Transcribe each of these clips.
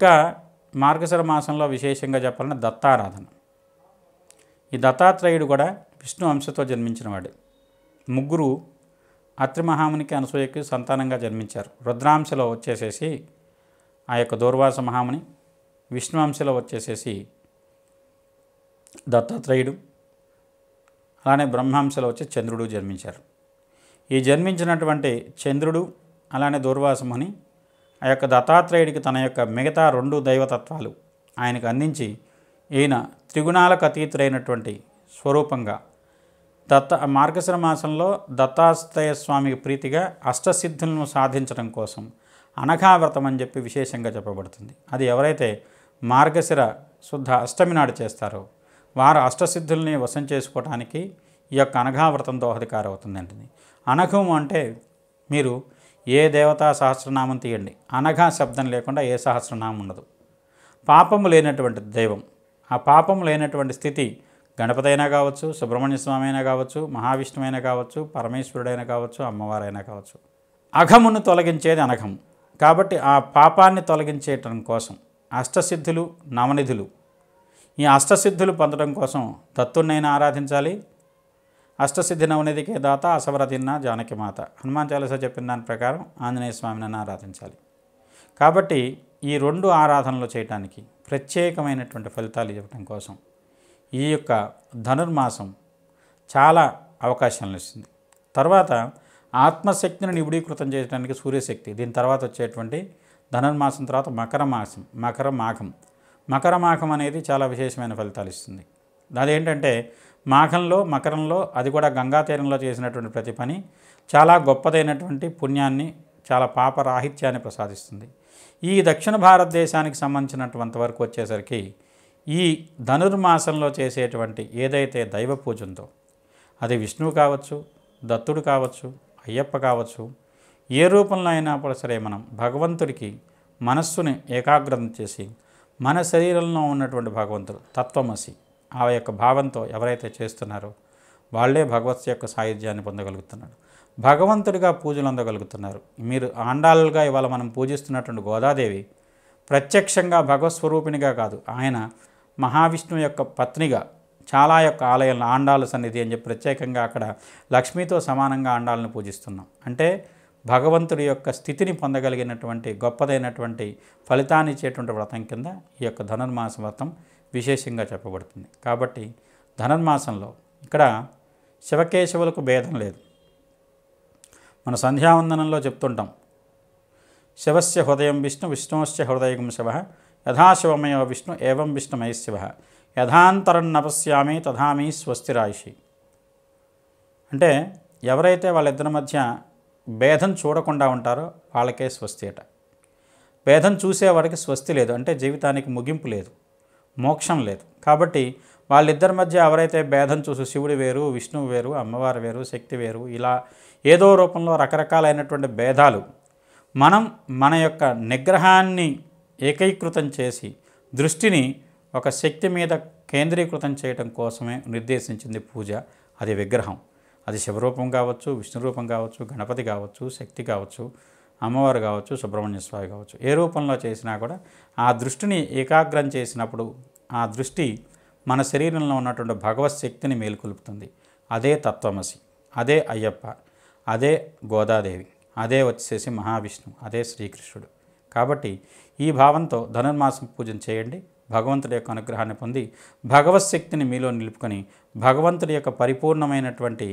ఇంకా మార్గశర మాసంలో విశేషంగా చెప్పాలన్న దత్తారాధన ఈ దత్తాత్రేయుడు కూడా విష్ణు అంశతో జన్మించినవాడు ముగ్గురు అత్రిమహామునికి అనసూయకి సంతానంగా జన్మించారు రుద్రాంశలో వచ్చేసేసి ఆ యొక్క దూర్వాస మహాముని విష్ణువంశలో వచ్చేసేసి దత్తాత్రేయుడు అలానే బ్రహ్మాంశలో వచ్చి చంద్రుడు జన్మించారు ఈ జన్మించినటువంటి చంద్రుడు అలానే దూర్వాసముని ఆ యొక్క దత్తాత్రేయుడికి తన యొక్క మిగతా రెండు దైవతత్వాలు ఆయనకు అందించి ఈయన త్రిగుణాలకు అతీతుడైనటువంటి స్వరూపంగా దత్త మార్గశిర మాసంలో దత్తాత్రేయ స్వామికి ప్రీతిగా అష్టసిద్ధులను సాధించడం కోసం అనఘావ్రతం అని చెప్పి విశేషంగా చెప్పబడుతుంది అది ఎవరైతే మార్గశిర శుద్ధ అష్టమి నాడు చేస్తారో వారు అష్టసిద్ధుల్ని వశం చేసుకోవటానికి ఈ యొక్క అనఘావ్రతం దోహదకారవుతుందంటుంది అనఘం అంటే మీరు ఏ దేవతా సహస్రనామం తీయండి అనఘ శబ్దం లేకుండా ఏ సహస్రనామం ఉండదు పాపము లేనటువంటి దైవం ఆ పాపము లేనటువంటి స్థితి గణపతైనా కావచ్చు సుబ్రహ్మణ్య స్వామి అయినా కావచ్చు మహావిష్ణువైనా కావచ్చు పరమేశ్వరుడైనా కావచ్చు అమ్మవారైనా కావచ్చు అఘమును తొలగించేది అనఘం కాబట్టి ఆ పాపాన్ని తొలగించేయటం కోసం అష్టసిద్ధులు నవనిధులు ఈ అష్టసిద్ధులు పొందడం కోసం దత్తున్నైనా ఆరాధించాలి అష్టసిద్ధి నవనిధికే దాత అసవర తిన్న జానకి మాత హనుమాన్ చాలీస చెప్పిన దాని ప్రకారం ఆంజనేయ స్వామిని ఆరాధించాలి కాబట్టి ఈ రెండు ఆరాధనలు చేయటానికి ప్రత్యేకమైనటువంటి ఫలితాలు ఇవ్వటం కోసం ఈ యొక్క ధనుర్మాసం చాలా అవకాశాలను ఇస్తుంది తర్వాత ఆత్మశక్తిని నిబుడీకృతం చేయడానికి సూర్యశక్తి దీని తర్వాత వచ్చేటువంటి ధనుర్మాసం తర్వాత మకర మాసం మకర మాఘం మకర మాఘం అనేది చాలా విశేషమైన ఫలితాలు ఇస్తుంది అదేంటంటే మాఘంలో మకరంలో అది కూడా గంగా తీరంలో చేసినటువంటి ప్రతి పని చాలా గొప్పదైనటువంటి పుణ్యాన్ని చాలా పాప రాహిత్యాన్ని ప్రసాదిస్తుంది ఈ దక్షిణ భారతదేశానికి సంబంధించినటువంటి వరకు వచ్చేసరికి ఈ ధనుర్మాసంలో చేసేటువంటి ఏదైతే దైవ పూజ ఉందో అది విష్ణువు కావచ్చు దత్తుడు కావచ్చు అయ్యప్ప కావచ్చు ఏ రూపంలో అయినా సరే మనం భగవంతుడికి మనస్సుని ఏకాగ్రత చేసి మన శరీరంలో ఉన్నటువంటి భగవంతుడు తత్వమసి ఆ యొక్క భావంతో ఎవరైతే చేస్తున్నారో వాళ్లే భగవత్ యొక్క సాయుధ్యాన్ని పొందగలుగుతున్నాడు భగవంతుడిగా పూజలు అందగలుగుతున్నారు మీరు ఆండాలుగా ఇవాళ మనం పూజిస్తున్నటువంటి గోదాదేవి ప్రత్యక్షంగా భగవస్వరూపిణిగా కాదు ఆయన మహావిష్ణువు యొక్క పత్నిగా చాలా యొక్క ఆలయాలను ఆండాల సన్నిధి అని చెప్పి ప్రత్యేకంగా అక్కడ లక్ష్మీతో సమానంగా ఆండాలను పూజిస్తున్నాం అంటే భగవంతుడి యొక్క స్థితిని పొందగలిగినటువంటి గొప్పదైనటువంటి ఫలితాన్ని ఇచ్చేటువంటి వ్రతం కింద ఈ యొక్క ధనుర్మాస వ్రతం విశేషంగా చెప్పబడుతుంది కాబట్టి ధనుర్మాసంలో ఇక్కడ శివకేశవులకు భేదం లేదు మన సంధ్యావందనంలో చెప్తుంటాం శివస్య హృదయం విష్ణు విష్ణుశ్చ హృదయం శివ యథాశివమయ విష్ణు ఏవం విష్ణుమయ శివ యథాంతరం నపశ్యామి తథామి స్వస్తిరాయిషి అంటే ఎవరైతే వాళ్ళిద్దరి మధ్య భేదం చూడకుండా ఉంటారో వాళ్ళకే స్వస్తి అట భేదం చూసేవాడికి స్వస్తి లేదు అంటే జీవితానికి ముగింపు లేదు మోక్షం లేదు కాబట్టి వాళ్ళిద్దరి మధ్య ఎవరైతే భేదం చూసి శివుడు వేరు విష్ణువు వేరు అమ్మవారు వేరు శక్తి వేరు ఇలా ఏదో రూపంలో రకరకాలైనటువంటి భేదాలు మనం మన యొక్క నిగ్రహాన్ని ఏకీకృతం చేసి దృష్టిని ఒక శక్తి మీద కేంద్రీకృతం చేయడం కోసమే నిర్దేశించింది పూజ అది విగ్రహం అది శివరూపం కావచ్చు విష్ణు రూపం కావచ్చు గణపతి కావచ్చు శక్తి కావచ్చు అమ్మవారు కావచ్చు సుబ్రహ్మణ్య స్వామి కావచ్చు ఏ రూపంలో చేసినా కూడా ఆ దృష్టిని ఏకాగ్రం చేసినప్పుడు ఆ దృష్టి మన శరీరంలో ఉన్నటువంటి భగవత్ శక్తిని మేలుకొల్పుతుంది అదే తత్వమసి అదే అయ్యప్ప అదే గోదాదేవి అదే వచ్చేసి మహావిష్ణువు అదే శ్రీకృష్ణుడు కాబట్టి ఈ భావంతో ధనుర్మాసం పూజను చేయండి భగవంతుడి యొక్క అనుగ్రహాన్ని పొంది భగవత్ శక్తిని మీలో నిలుపుకొని భగవంతుడి యొక్క పరిపూర్ణమైనటువంటి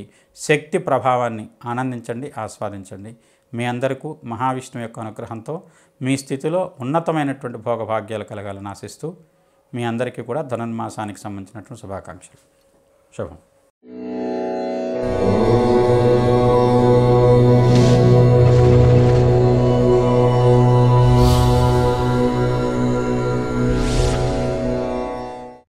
శక్తి ప్రభావాన్ని ఆనందించండి ఆస్వాదించండి మీ అందరికీ మహావిష్ణువు యొక్క అనుగ్రహంతో మీ స్థితిలో ఉన్నతమైనటువంటి భోగభాగ్యాలు కలగాలని ఆశిస్తూ మీ అందరికీ కూడా ధనుర్మాసానికి సంబంధించినటువంటి శుభాకాంక్షలు శుభం